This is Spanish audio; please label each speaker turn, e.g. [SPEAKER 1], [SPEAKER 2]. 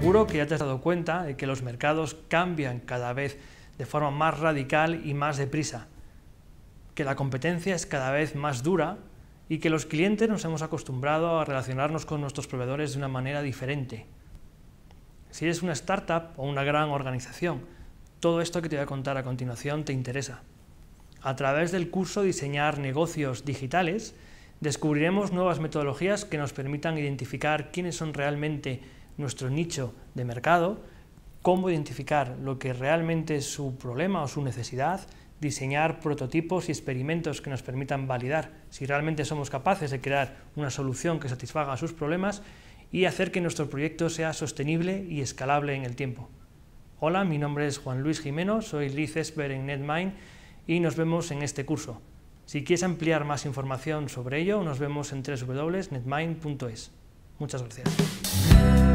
[SPEAKER 1] Seguro que ya te has dado cuenta de que los mercados cambian cada vez de forma más radical y más deprisa, que la competencia es cada vez más dura y que los clientes nos hemos acostumbrado a relacionarnos con nuestros proveedores de una manera diferente. Si eres una startup o una gran organización, todo esto que te voy a contar a continuación te interesa. A través del curso Diseñar negocios digitales, descubriremos nuevas metodologías que nos permitan identificar quiénes son realmente nuestro nicho de mercado, cómo identificar lo que realmente es su problema o su necesidad, diseñar prototipos y experimentos que nos permitan validar si realmente somos capaces de crear una solución que satisfaga sus problemas y hacer que nuestro proyecto sea sostenible y escalable en el tiempo. Hola, mi nombre es Juan Luis Jimeno, soy Liz expert en NetMind y nos vemos en este curso. Si quieres ampliar más información sobre ello, nos vemos en www.netmind.es. Muchas gracias.